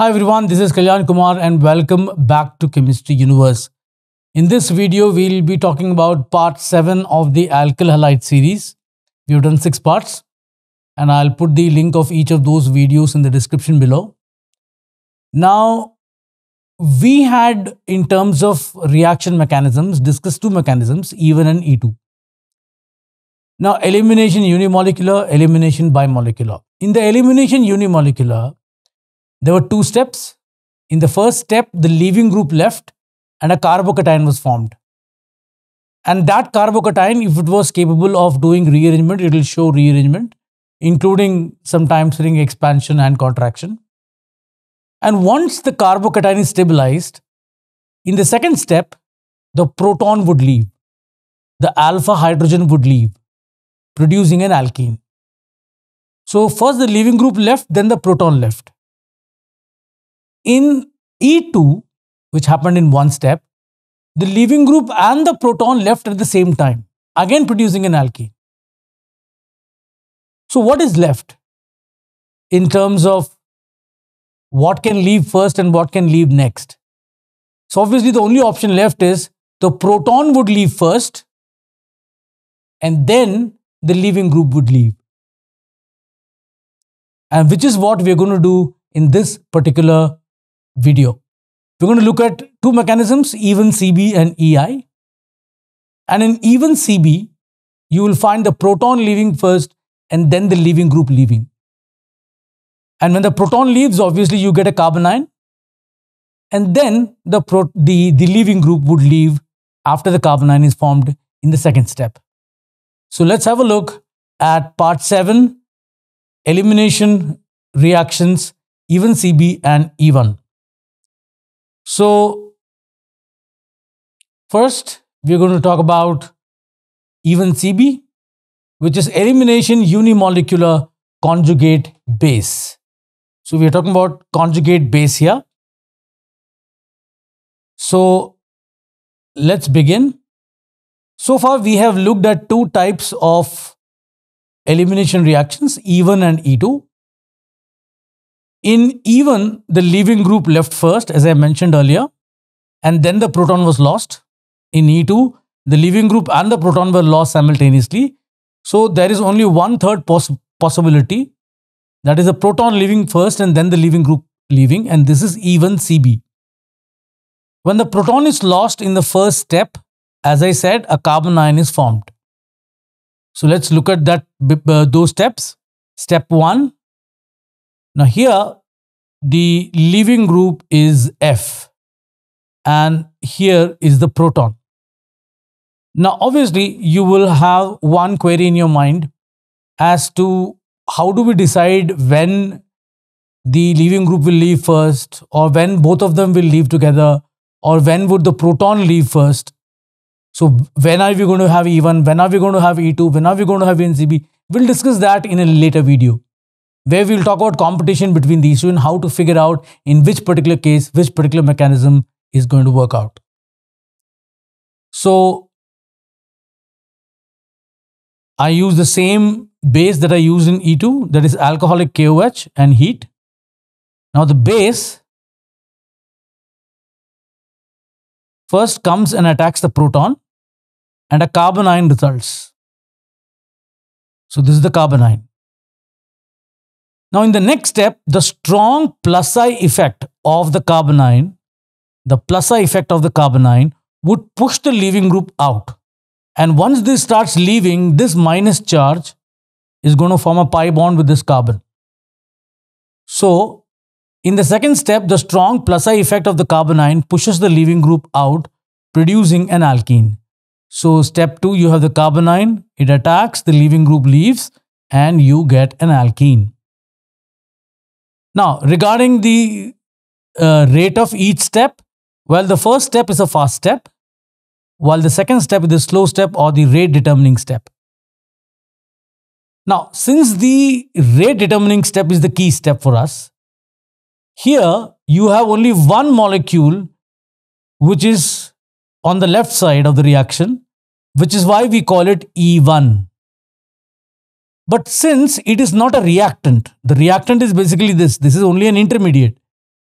Hi everyone, this is Kalyan Kumar and welcome back to Chemistry Universe. In this video, we'll be talking about part 7 of the alkyl halide series. We've done 6 parts and I'll put the link of each of those videos in the description below. Now, we had in terms of reaction mechanisms discussed two mechanisms, E1 and E2. Now, elimination unimolecular, elimination bimolecular. In the elimination unimolecular, there were two steps. In the first step, the leaving group left and a carbocation was formed. And that carbocation, if it was capable of doing rearrangement, it will show rearrangement, including sometimes ring expansion and contraction. And once the carbocation is stabilized, in the second step, the proton would leave. The alpha hydrogen would leave, producing an alkene. So, first the leaving group left, then the proton left. In E2, which happened in one step, the leaving group and the proton left at the same time, again producing an alkene. So, what is left in terms of what can leave first and what can leave next? So, obviously, the only option left is the proton would leave first and then the leaving group would leave. And which is what we are going to do in this particular video. We're going to look at two mechanisms, even CB and EI. And in even CB, you will find the proton leaving first and then the leaving group leaving. And when the proton leaves, obviously you get a carbonyl. And then the, the, the leaving group would leave after the carbonyl is formed in the second step. So let's have a look at part 7 elimination reactions, even CB and E1. So, first we're going to talk about even CB, which is elimination unimolecular conjugate base. So, we're talking about conjugate base here. So, let's begin. So far, we have looked at two types of elimination reactions, E1 and E2. In even, the leaving group left first, as I mentioned earlier, and then the proton was lost. In E2, the leaving group and the proton were lost simultaneously. So there is only one third poss possibility. That is a proton leaving first and then the leaving group leaving and this is even CB. When the proton is lost in the first step, as I said, a carbon ion is formed. So let's look at that uh, those steps. Step 1, now here, the leaving group is F and here is the proton. Now obviously, you will have one query in your mind as to how do we decide when the leaving group will leave first or when both of them will leave together or when would the proton leave first. So when are we going to have E1, when are we going to have E2, when are we going to have NCB? We'll discuss that in a later video where we'll talk about competition between these two and how to figure out in which particular case, which particular mechanism is going to work out. So I use the same base that I use in E2, that is alcoholic KOH and heat. Now the base first comes and attacks the proton and a carbon ion results. So this is the carbon ion. Now, in the next step, the strong plus I effect of the carbonyl, the plus I effect of the carbonyl, would push the leaving group out. And once this starts leaving, this minus charge is going to form a pi bond with this carbon. So, in the second step, the strong plus I effect of the carbonyl pushes the leaving group out, producing an alkene. So, step 2, you have the carbonyl; it attacks, the leaving group leaves, and you get an alkene. Now, regarding the uh, rate of each step, well, the first step is a fast step, while the second step is a slow step or the rate determining step. Now, since the rate determining step is the key step for us, here you have only one molecule which is on the left side of the reaction, which is why we call it E1. But since it is not a reactant, the reactant is basically this. This is only an intermediate.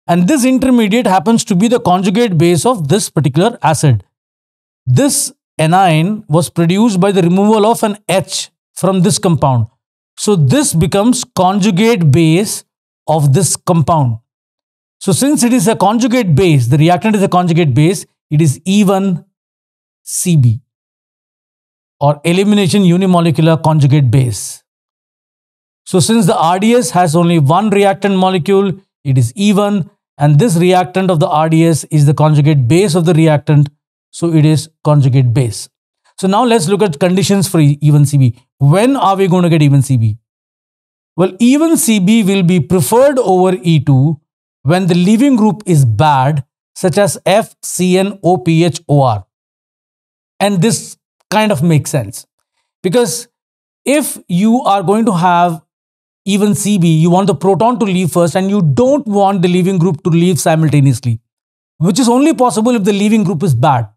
And this intermediate happens to be the conjugate base of this particular acid. This anion was produced by the removal of an H from this compound. So this becomes conjugate base of this compound. So since it is a conjugate base, the reactant is a conjugate base, it is E1 CB or elimination unimolecular conjugate base. So since the RDS has only one reactant molecule, it is even and this reactant of the RDS is the conjugate base of the reactant, so it is conjugate base. So now let's look at conditions for even CB. When are we going to get even CB? Well, even CB will be preferred over E2 when the leaving group is bad, such as F, CN, OR. And this kind of makes sense because if you are going to have even CB, you want the proton to leave first and you don't want the leaving group to leave simultaneously, which is only possible if the leaving group is bad.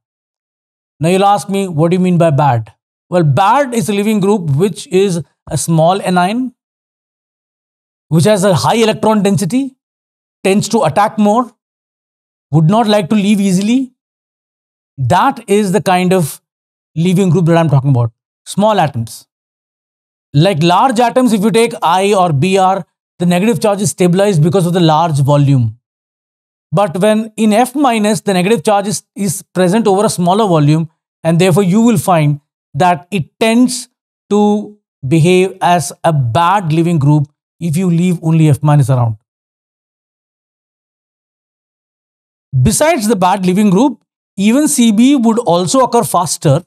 Now you'll ask me, what do you mean by bad? Well, bad is a leaving group which is a small anion, which has a high electron density, tends to attack more, would not like to leave easily. That is the kind of leaving group that I'm talking about. Small atoms. Like large atoms, if you take I or Br, the negative charge is stabilized because of the large volume. But when in F minus, the negative charge is, is present over a smaller volume, and therefore you will find that it tends to behave as a bad leaving group if you leave only F minus around. Besides the bad leaving group, even CB would also occur faster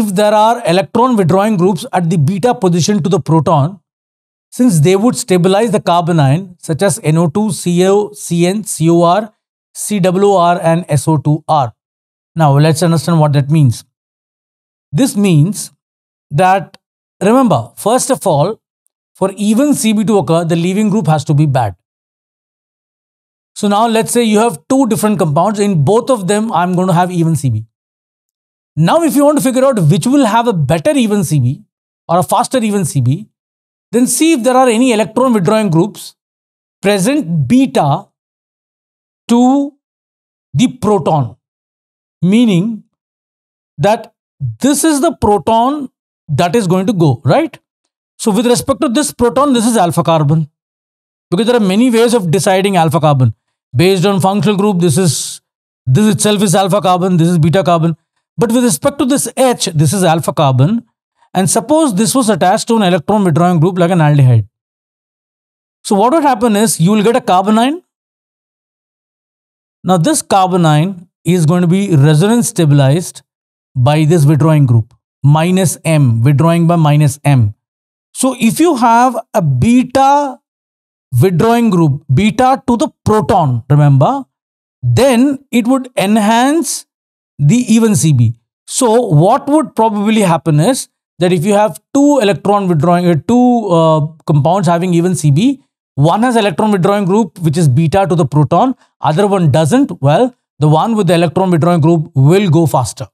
if there are electron withdrawing groups at the beta position to the proton, since they would stabilize the carbon ion such as NO2, CO, CN, COR, CWR and SO2R. Now let's understand what that means. This means that remember first of all for even CB to occur the leaving group has to be bad. So now let's say you have two different compounds in both of them I am going to have even CB. Now, if you want to figure out which will have a better even CB or a faster even CB, then see if there are any electron withdrawing groups present beta to the proton, meaning that this is the proton that is going to go, right? So, with respect to this proton, this is alpha carbon because there are many ways of deciding alpha carbon based on functional group. This is this itself is alpha carbon, this is beta carbon. But with respect to this H, this is alpha carbon. And suppose this was attached to an electron withdrawing group like an aldehyde. So what would happen is you will get a carbonyl. Now this carbonyl is going to be resonance stabilized by this withdrawing group minus m withdrawing by minus m. So if you have a beta withdrawing group beta to the proton remember then it would enhance the even CB. So what would probably happen is that if you have two electron withdrawing, uh, two uh, compounds having even CB, one has electron withdrawing group which is beta to the proton, other one doesn't, well, the one with the electron withdrawing group will go faster.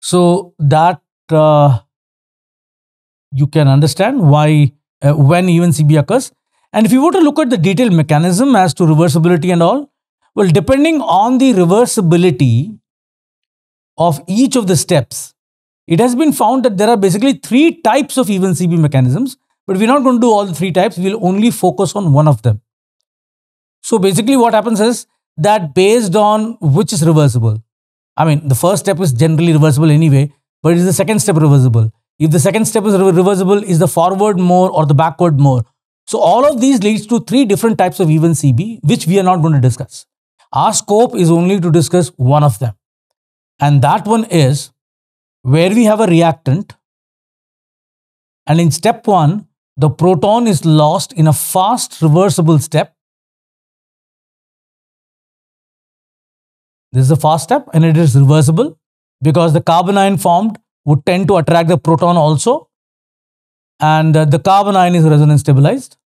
So that uh, you can understand why uh, when even CB occurs. And if you were to look at the detailed mechanism as to reversibility and all, well, depending on the reversibility of each of the steps, it has been found that there are basically three types of even CB mechanisms, but we're not going to do all the three types, we'll only focus on one of them. So basically what happens is that based on which is reversible, I mean, the first step is generally reversible anyway, but is the second step reversible? If the second step is re reversible, is the forward more or the backward more? So all of these leads to three different types of even CB, which we are not going to discuss. Our scope is only to discuss one of them. And that one is where we have a reactant. And in step one, the proton is lost in a fast reversible step. This is a fast step and it is reversible because the carbon ion formed would tend to attract the proton also. And uh, the carbon ion is resonance stabilized.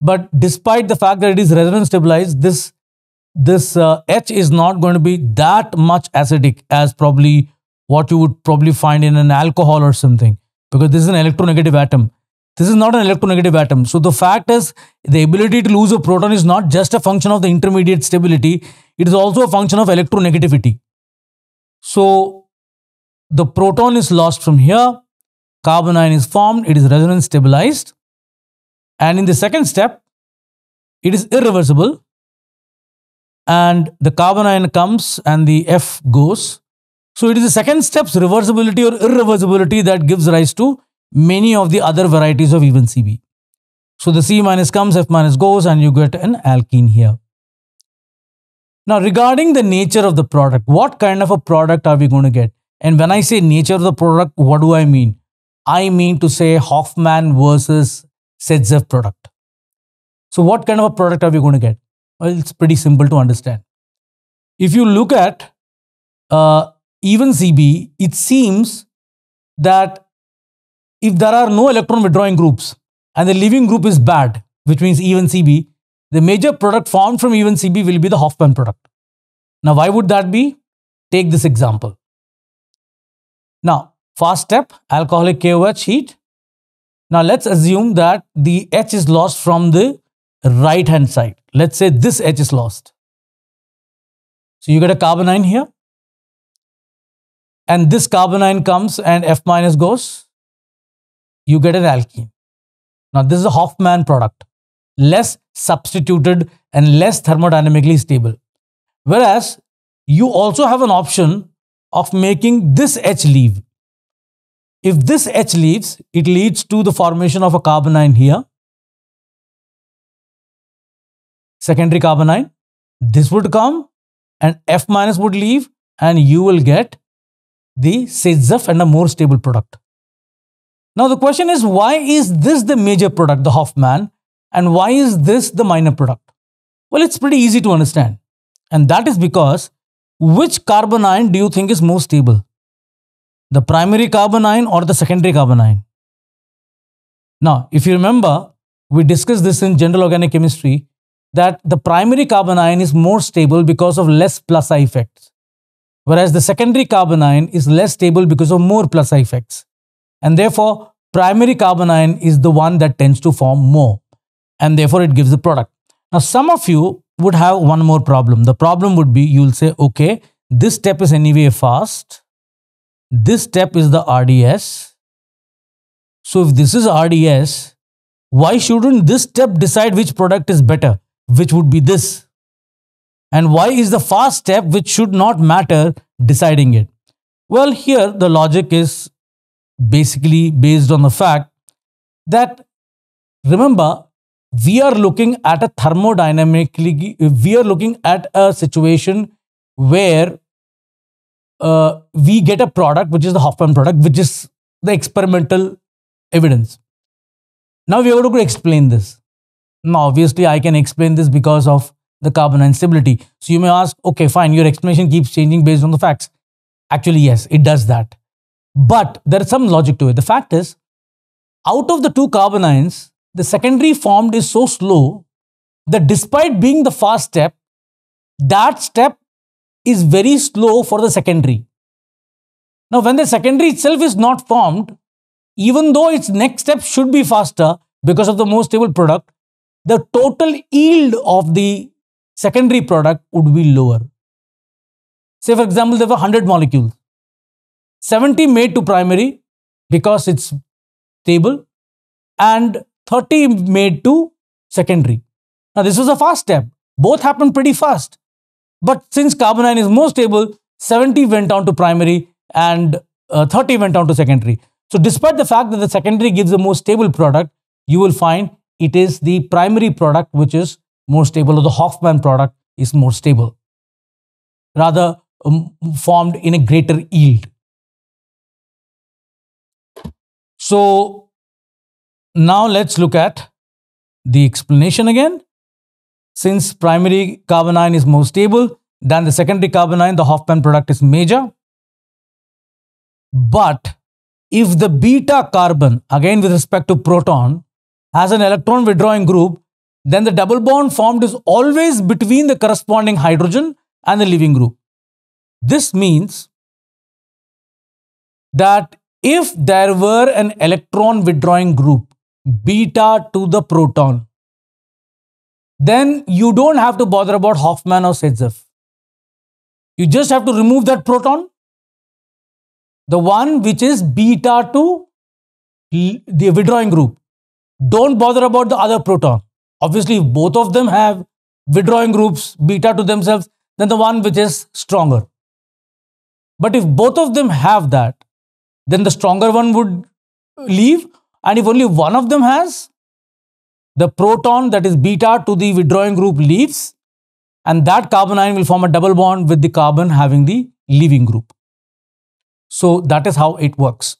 But despite the fact that it is resonance stabilized, this this uh, H is not going to be that much acidic as probably what you would probably find in an alcohol or something because this is an electronegative atom. This is not an electronegative atom. So the fact is the ability to lose a proton is not just a function of the intermediate stability. It is also a function of electronegativity. So the proton is lost from here. Carbon ion is formed. It is resonance stabilized. And in the second step, it is irreversible and the carbon ion comes and the F goes. So it is the second step's reversibility or irreversibility that gives rise to many of the other varieties of even CB. So the C minus comes, F minus goes and you get an alkene here. Now regarding the nature of the product, what kind of a product are we going to get? And when I say nature of the product, what do I mean? I mean to say Hoffman versus Setzeff product. So what kind of a product are we going to get? Well, it's pretty simple to understand. If you look at uh, even CB, it seems that if there are no electron withdrawing groups and the leaving group is bad, which means even CB, the major product formed from even CB will be the Hoffman product. Now, why would that be? Take this example. Now, first step, alcoholic KOH heat. Now, let's assume that the H is lost from the right hand side. Let's say this edge is lost. So you get a carbonyl here. And this carbonyl comes and F minus goes. You get an alkene. Now this is a Hoffman product. Less substituted and less thermodynamically stable. Whereas you also have an option of making this H leave. If this H leaves, it leads to the formation of a carbonyl here secondary carbonyl, This would come and F minus would leave and you will get the SIZF and a more stable product. Now the question is why is this the major product, the Hoffman, and why is this the minor product? Well, it's pretty easy to understand. And that is because which carbon ion do you think is more stable? The primary carbonyl or the secondary carbonyl? Now, if you remember, we discussed this in general organic chemistry that the primary carbon ion is more stable because of less plus I effects, whereas the secondary carbon ion is less stable because of more plus I effects. And therefore, primary carbon ion is the one that tends to form more, and therefore it gives the product. Now, some of you would have one more problem. The problem would be you'll say, okay, this step is anyway fast, this step is the RDS. So, if this is RDS, why shouldn't this step decide which product is better? which would be this. And why is the first step, which should not matter, deciding it? Well, here the logic is basically based on the fact that remember, we are looking at a thermodynamically, we are looking at a situation where uh, we get a product which is the Hoffman product, which is the experimental evidence. Now we have to explain this. Now, obviously, I can explain this because of the carbon instability. So you may ask, okay, fine, your explanation keeps changing based on the facts. Actually, yes, it does that. But there is some logic to it. The fact is, out of the two carbon ions, the secondary formed is so slow that despite being the fast step, that step is very slow for the secondary. Now, when the secondary itself is not formed, even though its next step should be faster because of the more stable product, the total yield of the secondary product would be lower. Say, for example, there were 100 molecules. 70 made to primary because it's stable, and 30 made to secondary. Now, this was a fast step. Both happened pretty fast. But since carbon ion is more stable, 70 went down to primary and uh, 30 went down to secondary. So, despite the fact that the secondary gives a more stable product, you will find it is the primary product which is more stable or the Hoffman product is more stable, rather um, formed in a greater yield. So now let's look at the explanation again. Since primary carbon ion is more stable than the secondary carbon ion, the Hoffman product is major. But if the beta carbon, again with respect to proton, has an electron withdrawing group, then the double bond formed is always between the corresponding hydrogen and the leaving group. This means that if there were an electron withdrawing group, beta to the proton, then you don't have to bother about Hoffman or Setzeff. You just have to remove that proton, the one which is beta to the withdrawing group. Don't bother about the other proton. Obviously, if both of them have withdrawing groups beta to themselves, then the one which is stronger. But if both of them have that, then the stronger one would leave. And if only one of them has, the proton that is beta to the withdrawing group leaves. And that carbon ion will form a double bond with the carbon having the leaving group. So that is how it works.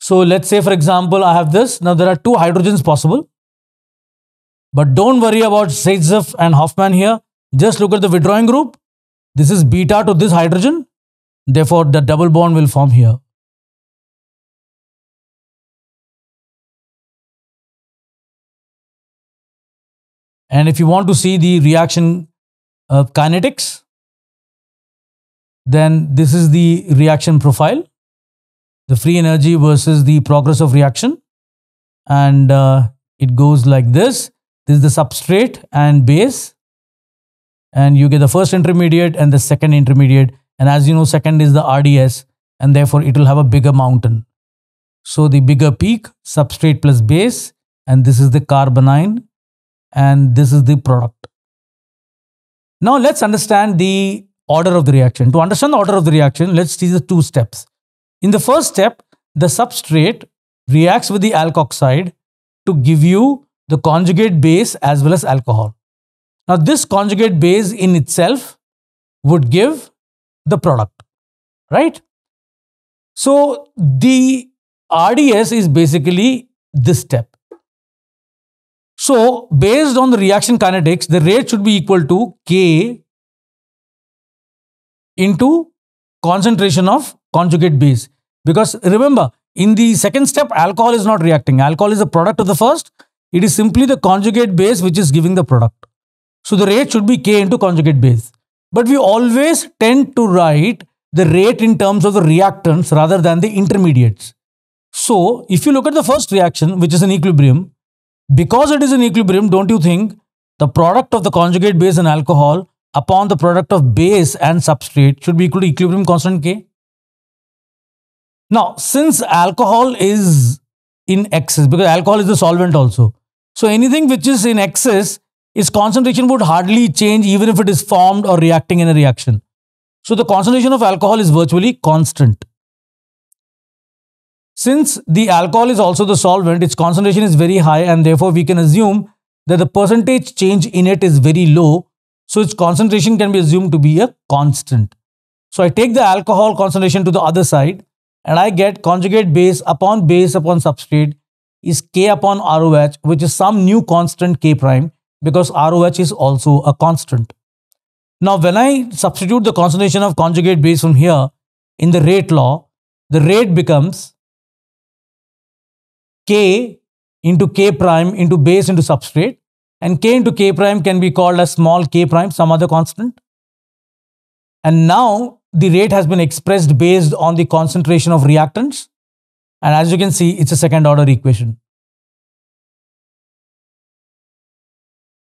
So let's say, for example, I have this. Now there are two hydrogens possible. But don't worry about Zaitsev and Hoffman here. Just look at the withdrawing group. This is beta to this hydrogen. Therefore, the double bond will form here. And if you want to see the reaction uh, kinetics, then this is the reaction profile the free energy versus the progress of reaction. And uh, it goes like this. This is the substrate and base. And you get the first intermediate and the second intermediate. And as you know, second is the RDS. And therefore, it will have a bigger mountain. So the bigger peak, substrate plus base. And this is the carbonine. And this is the product. Now let's understand the order of the reaction. To understand the order of the reaction, let's see the two steps. In the first step, the substrate reacts with the alkoxide to give you the conjugate base as well as alcohol. Now, this conjugate base in itself would give the product, right? So, the RDS is basically this step. So, based on the reaction kinetics, the rate should be equal to K into concentration of conjugate base. Because remember, in the second step, alcohol is not reacting. Alcohol is a product of the first. It is simply the conjugate base which is giving the product. So the rate should be K into conjugate base. But we always tend to write the rate in terms of the reactants rather than the intermediates. So if you look at the first reaction, which is an equilibrium, because it is an equilibrium, don't you think the product of the conjugate base and alcohol upon the product of base and substrate should be equal to equilibrium constant K? Now, since alcohol is in excess, because alcohol is the solvent also, so anything which is in excess, its concentration would hardly change even if it is formed or reacting in a reaction. So the concentration of alcohol is virtually constant. Since the alcohol is also the solvent, its concentration is very high and therefore we can assume that the percentage change in it is very low. So its concentration can be assumed to be a constant. So I take the alcohol concentration to the other side and I get conjugate base upon base upon substrate is K upon ROH which is some new constant K prime because ROH is also a constant. Now when I substitute the concentration of conjugate base from here in the rate law, the rate becomes K into K prime into base into substrate and K into K prime can be called as small k prime some other constant. And now the rate has been expressed based on the concentration of reactants. And as you can see, it's a second order equation.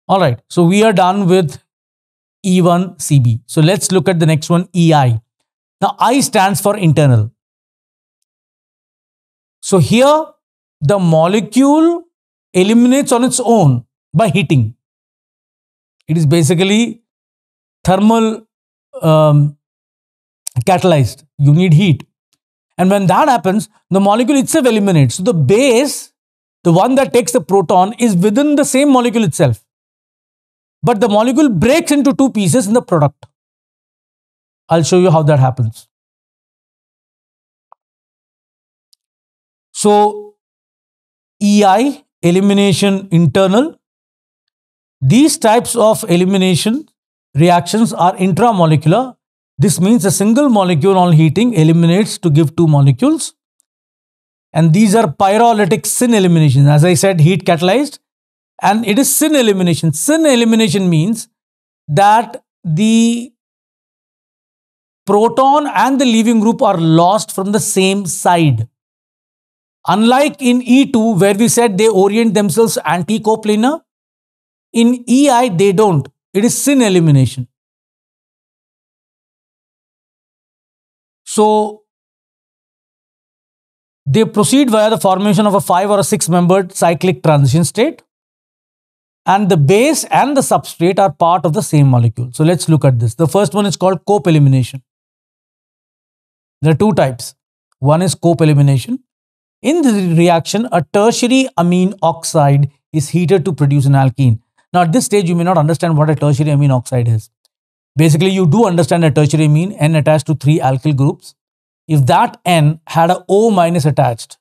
All right, so we are done with E1CB. So let's look at the next one, EI. Now, I stands for internal. So here, the molecule eliminates on its own by heating. It is basically thermal um, catalyzed. You need heat. And when that happens, the molecule itself eliminates. So the base, the one that takes the proton, is within the same molecule itself. But the molecule breaks into two pieces in the product. I'll show you how that happens. So, EI, elimination internal. These types of elimination reactions are intramolecular this means a single molecule on heating eliminates to give two molecules. And these are pyrolytic syn elimination. As I said, heat catalyzed. And it is syn elimination. Syn elimination means that the proton and the leaving group are lost from the same side. Unlike in E2, where we said they orient themselves anticoplanar, in EI they don't. It is syn elimination. So they proceed via the formation of a five or a six membered cyclic transition state. And the base and the substrate are part of the same molecule. So let's look at this. The first one is called cope elimination. There are two types. One is cope elimination. In the reaction, a tertiary amine oxide is heated to produce an alkene. Now, at this stage, you may not understand what a tertiary amine oxide is. Basically, you do understand a tertiary mean, N attached to three alkyl groups. If that N had a O minus attached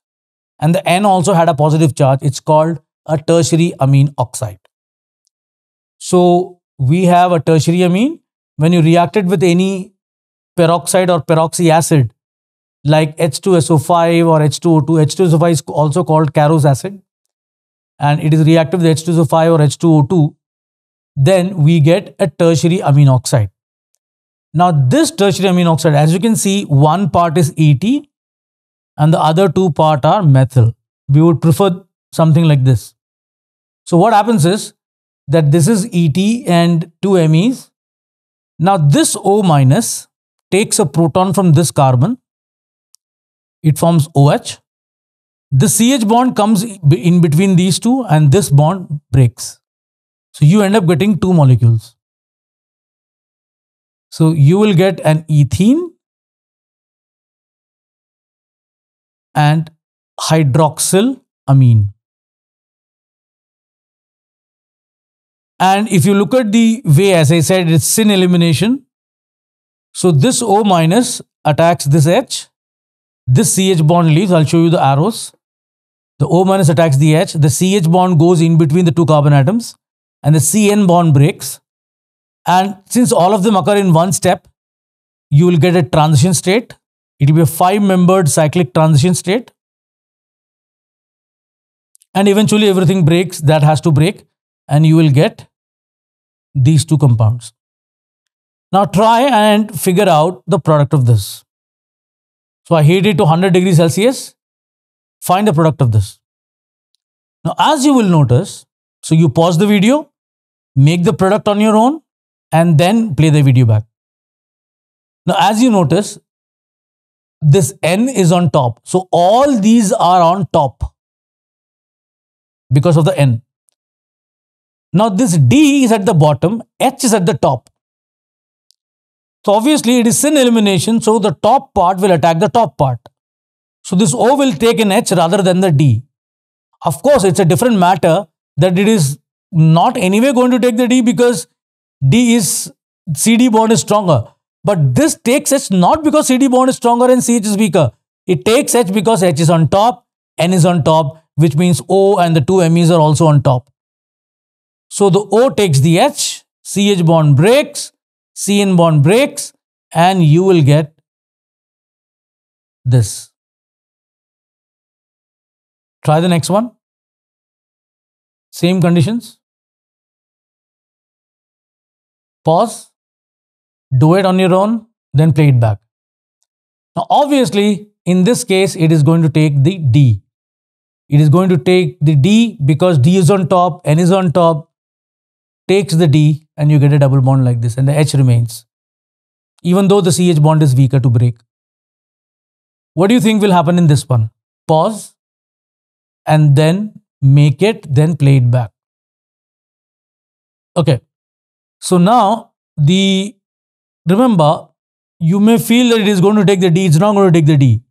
and the N also had a positive charge, it's called a tertiary amine oxide. So we have a tertiary amine. When you react it with any peroxide or peroxy acid, like H2SO5 or H2O2, H2SO5 is also called carose acid and it is reactive with H2SO5 or H2O2 then we get a tertiary amine oxide. Now, this tertiary amine oxide, as you can see, one part is ET and the other two part are methyl. We would prefer something like this. So, what happens is that this is ET and two MEs. Now, this O minus takes a proton from this carbon. It forms OH. The CH bond comes in between these two and this bond breaks. So you end up getting two molecules. So you will get an ethene and hydroxyl amine. And if you look at the way, as I said, it's sin elimination. So this O minus attacks this H. This CH bond leaves. I'll show you the arrows. The O minus attacks the H. The CH bond goes in between the two carbon atoms and the CN bond breaks. And since all of them occur in one step, you will get a transition state. It will be a five membered cyclic transition state. And eventually everything breaks that has to break and you will get these two compounds. Now try and figure out the product of this. So I heat it to 100 degrees Celsius. Find the product of this. Now as you will notice, so you pause the video make the product on your own, and then play the video back. Now, as you notice, this N is on top. So, all these are on top because of the N. Now, this D is at the bottom, H is at the top. So, obviously, it is sin elimination, so the top part will attack the top part. So, this O will take an H rather than the D. Of course, it's a different matter that it is not anyway going to take the D because D is CD bond is stronger. But this takes H not because CD bond is stronger and CH is weaker. It takes H because H is on top, N is on top, which means O and the two MEs are also on top. So the O takes the H, CH bond breaks, CN bond breaks, and you will get this. Try the next one. Same conditions pause, do it on your own, then play it back. Now, obviously, in this case, it is going to take the D. It is going to take the D because D is on top, N is on top, takes the D, and you get a double bond like this, and the H remains. Even though the CH bond is weaker to break. What do you think will happen in this one? Pause and then make it, then play it back. Okay. So now the remember you may feel that it is going to take the D, it's not going to take the D.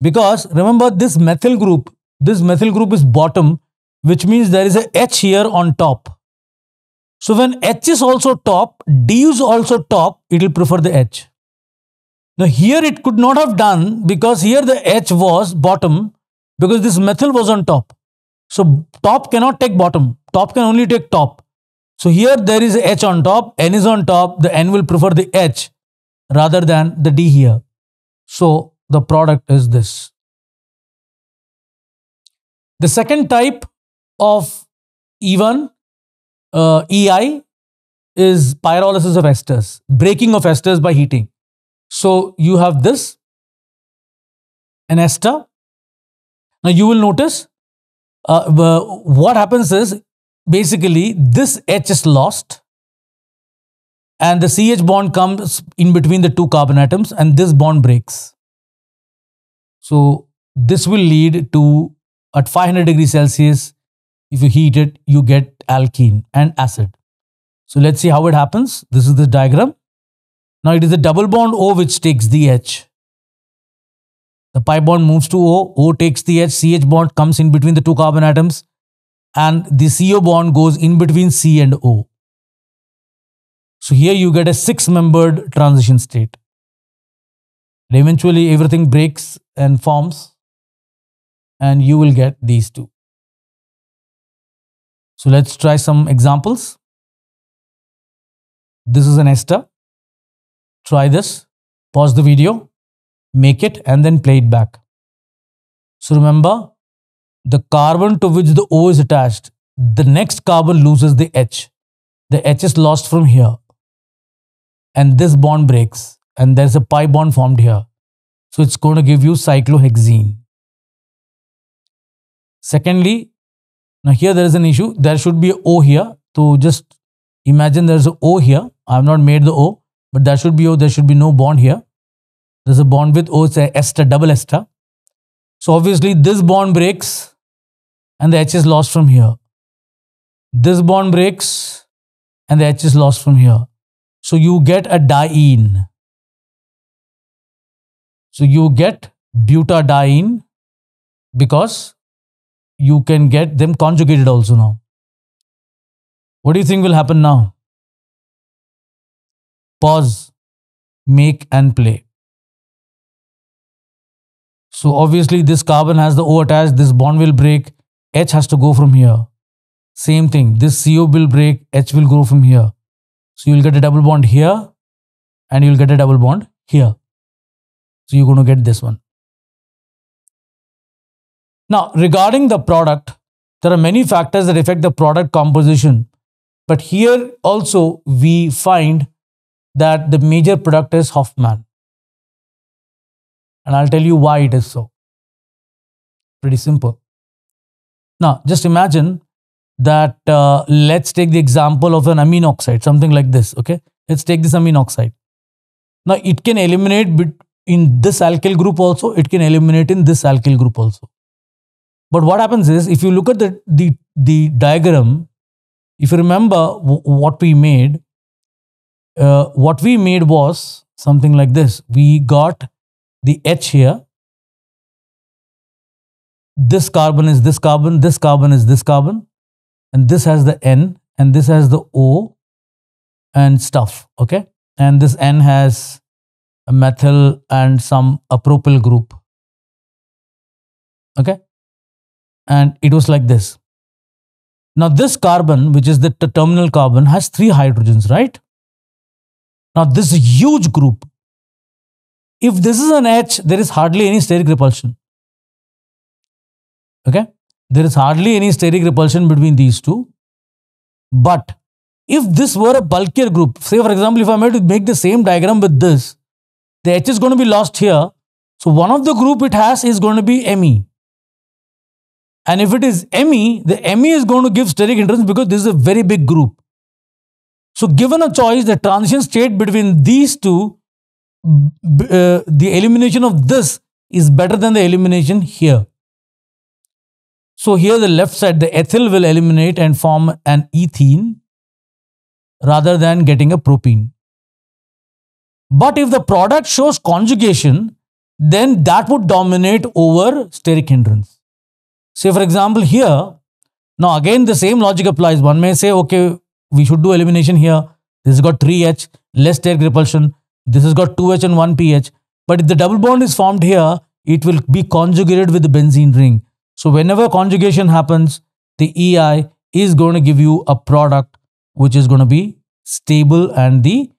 Because remember this methyl group, this methyl group is bottom, which means there is a H here on top. So when H is also top, D is also top, it will prefer the H. Now here it could not have done because here the H was bottom because this methyl was on top. So top cannot take bottom, top can only take top. So here there is H on top, N is on top, the N will prefer the H rather than the D here. So the product is this. The second type of even uh, EI is pyrolysis of esters, breaking of esters by heating. So you have this, an ester. Now you will notice uh, what happens is basically this H is lost and the CH bond comes in between the two carbon atoms and this bond breaks. So this will lead to at 500 degrees Celsius, if you heat it, you get alkene and acid. So let's see how it happens. This is the diagram. Now it is the double bond O which takes the H. The pi bond moves to O, O takes the H, CH bond comes in between the two carbon atoms and the CO bond goes in between C and O. So here you get a six membered transition state. And eventually everything breaks and forms and you will get these two. So let's try some examples. This is an ester. Try this, pause the video, make it and then play it back. So remember the carbon to which the O is attached, the next carbon loses the H. The H is lost from here. And this bond breaks. And there's a pi bond formed here. So it's going to give you cyclohexene. Secondly, now here there is an issue. There should be O here. So just imagine there's a O here. I have not made the O, but there should be O. There should be no bond here. There's a bond with O, it's a ester, double ester. So obviously this bond breaks and the H is lost from here. This bond breaks and the H is lost from here. So you get a diene. So you get butadiene because you can get them conjugated also now. What do you think will happen now? Pause, make and play. So obviously this carbon has the O attached, this bond will break, H has to go from here. Same thing. This CO will break. H will go from here. So you'll get a double bond here and you'll get a double bond here. So you're going to get this one. Now, regarding the product, there are many factors that affect the product composition. But here also we find that the major product is Hoffman. And I'll tell you why it is so. Pretty simple. Now, just imagine that uh, let's take the example of an amine oxide, something like this. Okay, let's take this amine oxide. Now, it can eliminate in this alkyl group also, it can eliminate in this alkyl group also. But what happens is, if you look at the, the, the diagram, if you remember what we made, uh, what we made was something like this. We got the H here this carbon is this carbon, this carbon is this carbon, and this has the N, and this has the O, and stuff, okay? And this N has a methyl and some a propyl group, okay? And it was like this. Now, this carbon, which is the terminal carbon, has three hydrogens, right? Now, this huge group, if this is an H, there is hardly any steric repulsion. Okay? There is hardly any steric repulsion between these two. But if this were a bulkier group, say for example, if I were to make the same diagram with this, the H is going to be lost here. So one of the group it has is going to be ME. And if it is ME, the ME is going to give steric hindrance because this is a very big group. So given a choice, the transition state between these two, uh, the elimination of this is better than the elimination here. So here the left side, the ethyl will eliminate and form an ethene rather than getting a propene. But if the product shows conjugation, then that would dominate over steric hindrance. Say for example here, now again the same logic applies. One may say, okay, we should do elimination here. This has got 3H, less steric repulsion. This has got 2H and 1PH. But if the double bond is formed here, it will be conjugated with the benzene ring. So whenever conjugation happens, the EI is going to give you a product which is going to be stable and the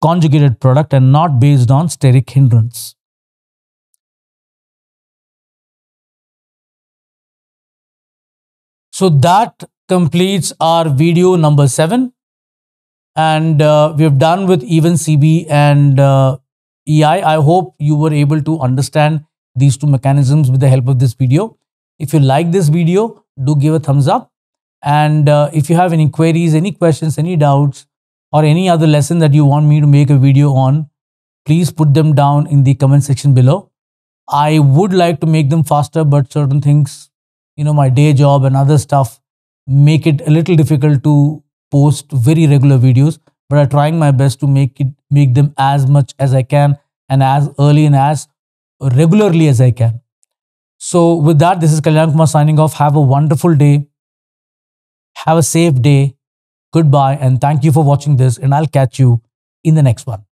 conjugated product and not based on steric hindrance. So that completes our video number 7 and uh, we have done with even CB and uh, EI. I hope you were able to understand these two mechanisms with the help of this video. If you like this video, do give a thumbs up. And uh, if you have any queries, any questions, any doubts, or any other lesson that you want me to make a video on, please put them down in the comment section below. I would like to make them faster, but certain things, you know, my day job and other stuff make it a little difficult to post very regular videos. But I'm trying my best to make it make them as much as I can and as early and as regularly as I can. So, with that, this is Kalyan Kumar signing off. Have a wonderful day. Have a safe day. Goodbye. And thank you for watching this. And I'll catch you in the next one.